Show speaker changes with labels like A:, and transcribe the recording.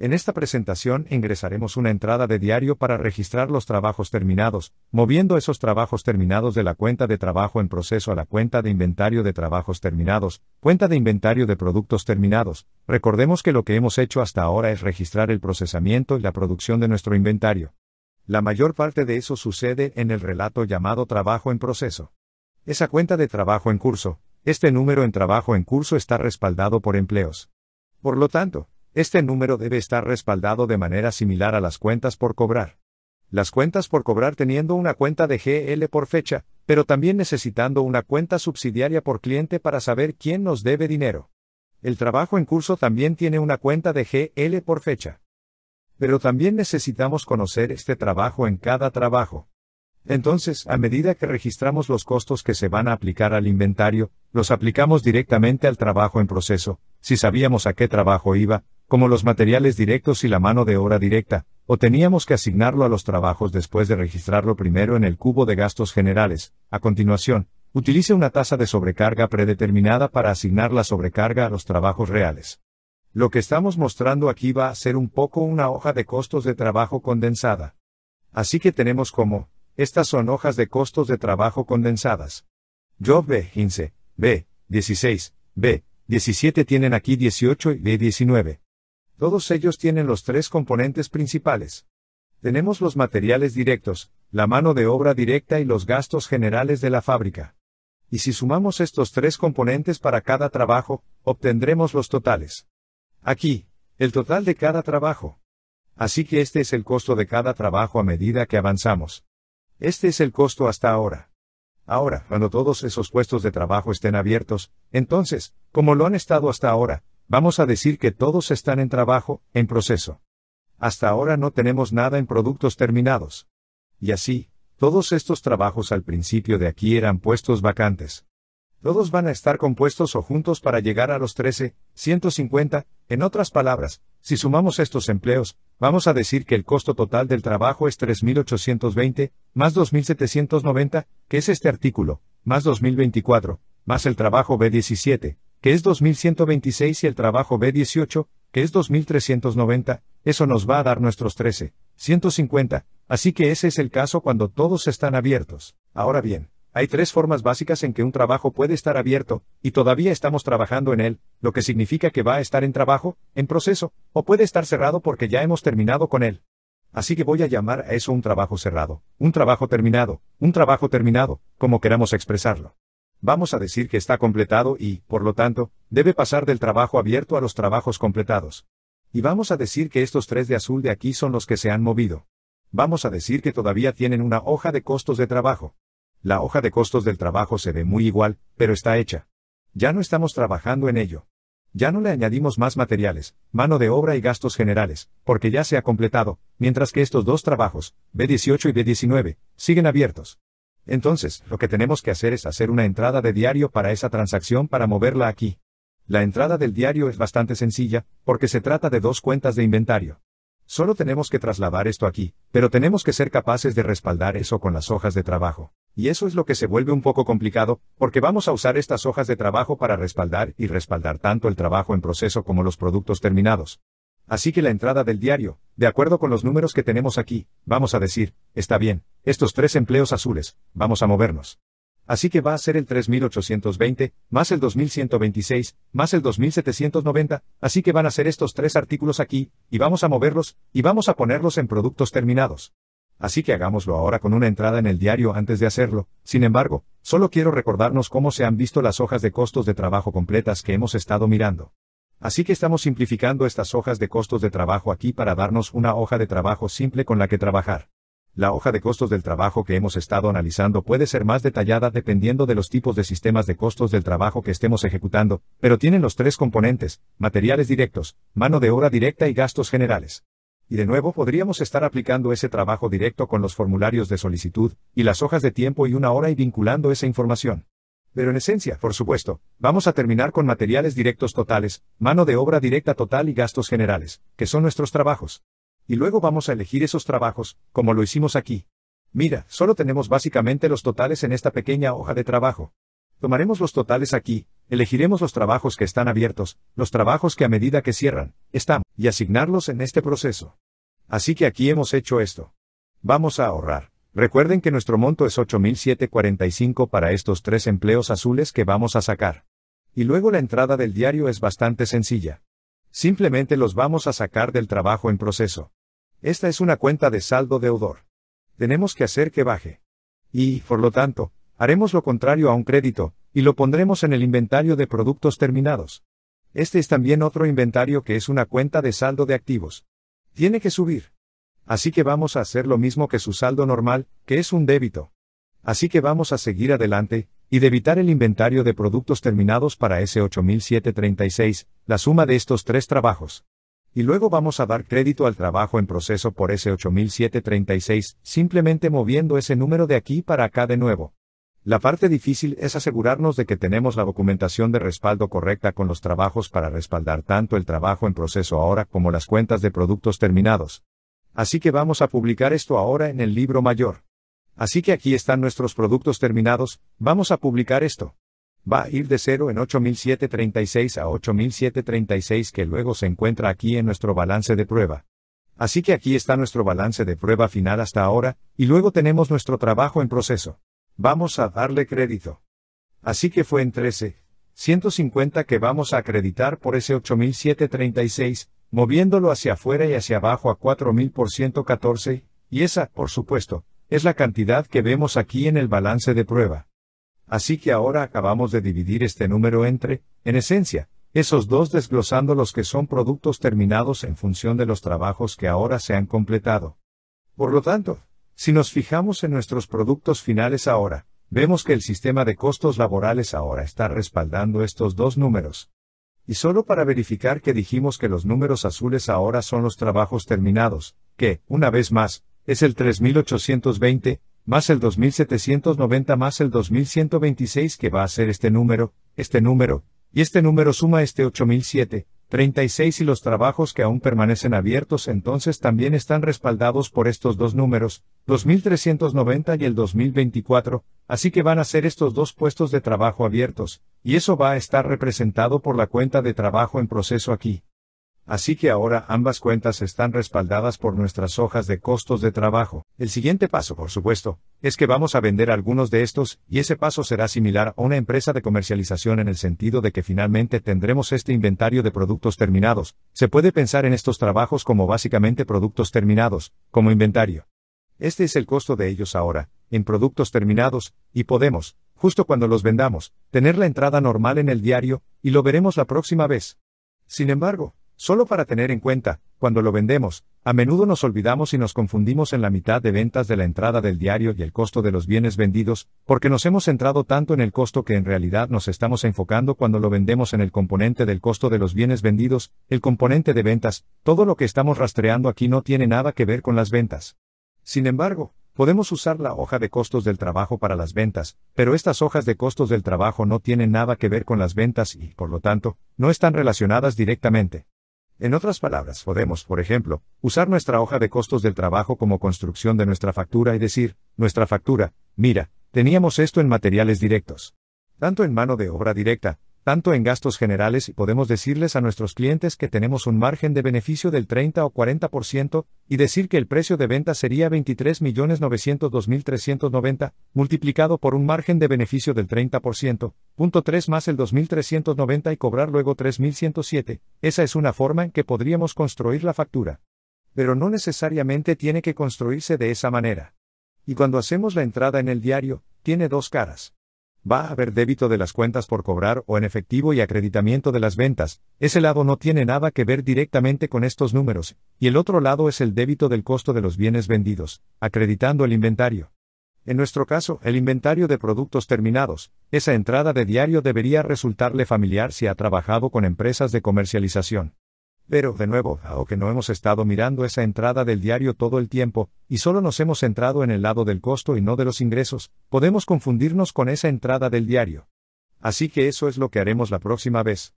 A: En esta presentación ingresaremos una entrada de diario para registrar los trabajos terminados, moviendo esos trabajos terminados de la cuenta de trabajo en proceso a la cuenta de inventario de trabajos terminados, cuenta de inventario de productos terminados. Recordemos que lo que hemos hecho hasta ahora es registrar el procesamiento y la producción de nuestro inventario. La mayor parte de eso sucede en el relato llamado trabajo en proceso. Esa cuenta de trabajo en curso, este número en trabajo en curso está respaldado por empleos. Por lo tanto, este número debe estar respaldado de manera similar a las cuentas por cobrar. Las cuentas por cobrar teniendo una cuenta de GL por fecha, pero también necesitando una cuenta subsidiaria por cliente para saber quién nos debe dinero. El trabajo en curso también tiene una cuenta de GL por fecha. Pero también necesitamos conocer este trabajo en cada trabajo. Entonces, a medida que registramos los costos que se van a aplicar al inventario, los aplicamos directamente al trabajo en proceso, si sabíamos a qué trabajo iba, como los materiales directos y la mano de obra directa, o teníamos que asignarlo a los trabajos después de registrarlo primero en el cubo de gastos generales. A continuación, utilice una tasa de sobrecarga predeterminada para asignar la sobrecarga a los trabajos reales. Lo que estamos mostrando aquí va a ser un poco una hoja de costos de trabajo condensada. Así que tenemos como, estas son hojas de costos de trabajo condensadas. Job B15, B16, B17 tienen aquí 18 y B19. Todos ellos tienen los tres componentes principales. Tenemos los materiales directos, la mano de obra directa y los gastos generales de la fábrica. Y si sumamos estos tres componentes para cada trabajo, obtendremos los totales. Aquí, el total de cada trabajo. Así que este es el costo de cada trabajo a medida que avanzamos. Este es el costo hasta ahora. Ahora, cuando todos esos puestos de trabajo estén abiertos, entonces, como lo han estado hasta ahora, Vamos a decir que todos están en trabajo, en proceso. Hasta ahora no tenemos nada en productos terminados. Y así, todos estos trabajos al principio de aquí eran puestos vacantes. Todos van a estar compuestos o juntos para llegar a los 13, 150, en otras palabras, si sumamos estos empleos, vamos a decir que el costo total del trabajo es 3.820, más 2.790, que es este artículo, más 2024, más el trabajo B17, que es 2126, y el trabajo B18, que es 2390, eso nos va a dar nuestros 13, 150, así que ese es el caso cuando todos están abiertos. Ahora bien, hay tres formas básicas en que un trabajo puede estar abierto, y todavía estamos trabajando en él, lo que significa que va a estar en trabajo, en proceso, o puede estar cerrado porque ya hemos terminado con él. Así que voy a llamar a eso un trabajo cerrado, un trabajo terminado, un trabajo terminado, como queramos expresarlo vamos a decir que está completado y, por lo tanto, debe pasar del trabajo abierto a los trabajos completados. Y vamos a decir que estos tres de azul de aquí son los que se han movido. Vamos a decir que todavía tienen una hoja de costos de trabajo. La hoja de costos del trabajo se ve muy igual, pero está hecha. Ya no estamos trabajando en ello. Ya no le añadimos más materiales, mano de obra y gastos generales, porque ya se ha completado, mientras que estos dos trabajos, B18 y B19, siguen abiertos. Entonces, lo que tenemos que hacer es hacer una entrada de diario para esa transacción para moverla aquí. La entrada del diario es bastante sencilla, porque se trata de dos cuentas de inventario. Solo tenemos que trasladar esto aquí, pero tenemos que ser capaces de respaldar eso con las hojas de trabajo. Y eso es lo que se vuelve un poco complicado, porque vamos a usar estas hojas de trabajo para respaldar y respaldar tanto el trabajo en proceso como los productos terminados. Así que la entrada del diario, de acuerdo con los números que tenemos aquí, vamos a decir, está bien, estos tres empleos azules, vamos a movernos. Así que va a ser el 3820, más el 2126, más el 2790, así que van a ser estos tres artículos aquí, y vamos a moverlos, y vamos a ponerlos en productos terminados. Así que hagámoslo ahora con una entrada en el diario antes de hacerlo, sin embargo, solo quiero recordarnos cómo se han visto las hojas de costos de trabajo completas que hemos estado mirando. Así que estamos simplificando estas hojas de costos de trabajo aquí para darnos una hoja de trabajo simple con la que trabajar. La hoja de costos del trabajo que hemos estado analizando puede ser más detallada dependiendo de los tipos de sistemas de costos del trabajo que estemos ejecutando, pero tienen los tres componentes, materiales directos, mano de obra directa y gastos generales. Y de nuevo podríamos estar aplicando ese trabajo directo con los formularios de solicitud, y las hojas de tiempo y una hora y vinculando esa información. Pero en esencia, por supuesto, vamos a terminar con materiales directos totales, mano de obra directa total y gastos generales, que son nuestros trabajos y luego vamos a elegir esos trabajos, como lo hicimos aquí. Mira, solo tenemos básicamente los totales en esta pequeña hoja de trabajo. Tomaremos los totales aquí, elegiremos los trabajos que están abiertos, los trabajos que a medida que cierran, están, y asignarlos en este proceso. Así que aquí hemos hecho esto. Vamos a ahorrar. Recuerden que nuestro monto es 8.745 para estos tres empleos azules que vamos a sacar. Y luego la entrada del diario es bastante sencilla. Simplemente los vamos a sacar del trabajo en proceso. Esta es una cuenta de saldo deudor. Tenemos que hacer que baje. Y, por lo tanto, haremos lo contrario a un crédito, y lo pondremos en el inventario de productos terminados. Este es también otro inventario que es una cuenta de saldo de activos. Tiene que subir. Así que vamos a hacer lo mismo que su saldo normal, que es un débito. Así que vamos a seguir adelante, y debitar el inventario de productos terminados para S8736, la suma de estos tres trabajos. Y luego vamos a dar crédito al trabajo en proceso por ese 8736, simplemente moviendo ese número de aquí para acá de nuevo. La parte difícil es asegurarnos de que tenemos la documentación de respaldo correcta con los trabajos para respaldar tanto el trabajo en proceso ahora como las cuentas de productos terminados. Así que vamos a publicar esto ahora en el libro mayor. Así que aquí están nuestros productos terminados, vamos a publicar esto va a ir de 0 en 8736 a 8736 que luego se encuentra aquí en nuestro balance de prueba. Así que aquí está nuestro balance de prueba final hasta ahora, y luego tenemos nuestro trabajo en proceso. Vamos a darle crédito. Así que fue en 13.150 que vamos a acreditar por ese 8736, moviéndolo hacia afuera y hacia abajo a 4000 por y esa, por supuesto, es la cantidad que vemos aquí en el balance de prueba. Así que ahora acabamos de dividir este número entre, en esencia, esos dos desglosando los que son productos terminados en función de los trabajos que ahora se han completado. Por lo tanto, si nos fijamos en nuestros productos finales ahora, vemos que el sistema de costos laborales ahora está respaldando estos dos números. Y solo para verificar que dijimos que los números azules ahora son los trabajos terminados, que, una vez más, es el 3820, más el 2790 más el 2126 que va a ser este número, este número, y este número suma este 8007, 36 y los trabajos que aún permanecen abiertos entonces también están respaldados por estos dos números, 2390 y el 2024, así que van a ser estos dos puestos de trabajo abiertos, y eso va a estar representado por la cuenta de trabajo en proceso aquí. Así que ahora ambas cuentas están respaldadas por nuestras hojas de costos de trabajo. El siguiente paso, por supuesto, es que vamos a vender algunos de estos, y ese paso será similar a una empresa de comercialización en el sentido de que finalmente tendremos este inventario de productos terminados. Se puede pensar en estos trabajos como básicamente productos terminados, como inventario. Este es el costo de ellos ahora, en productos terminados, y podemos, justo cuando los vendamos, tener la entrada normal en el diario, y lo veremos la próxima vez. Sin embargo, Solo para tener en cuenta, cuando lo vendemos, a menudo nos olvidamos y nos confundimos en la mitad de ventas de la entrada del diario y el costo de los bienes vendidos, porque nos hemos centrado tanto en el costo que en realidad nos estamos enfocando cuando lo vendemos en el componente del costo de los bienes vendidos, el componente de ventas, todo lo que estamos rastreando aquí no tiene nada que ver con las ventas. Sin embargo, podemos usar la hoja de costos del trabajo para las ventas, pero estas hojas de costos del trabajo no tienen nada que ver con las ventas y, por lo tanto, no están relacionadas directamente. En otras palabras, podemos, por ejemplo, usar nuestra hoja de costos del trabajo como construcción de nuestra factura y decir, nuestra factura, mira, teníamos esto en materiales directos. Tanto en mano de obra directa, tanto en gastos generales y podemos decirles a nuestros clientes que tenemos un margen de beneficio del 30 o 40% y decir que el precio de venta sería 23.902.390 multiplicado por un margen de beneficio del 30%, punto 3 más el 2.390 y cobrar luego 3.107. Esa es una forma en que podríamos construir la factura. Pero no necesariamente tiene que construirse de esa manera. Y cuando hacemos la entrada en el diario, tiene dos caras va a haber débito de las cuentas por cobrar o en efectivo y acreditamiento de las ventas, ese lado no tiene nada que ver directamente con estos números, y el otro lado es el débito del costo de los bienes vendidos, acreditando el inventario. En nuestro caso, el inventario de productos terminados, esa entrada de diario debería resultarle familiar si ha trabajado con empresas de comercialización. Pero, de nuevo, aunque no hemos estado mirando esa entrada del diario todo el tiempo, y solo nos hemos centrado en el lado del costo y no de los ingresos, podemos confundirnos con esa entrada del diario. Así que eso es lo que haremos la próxima vez.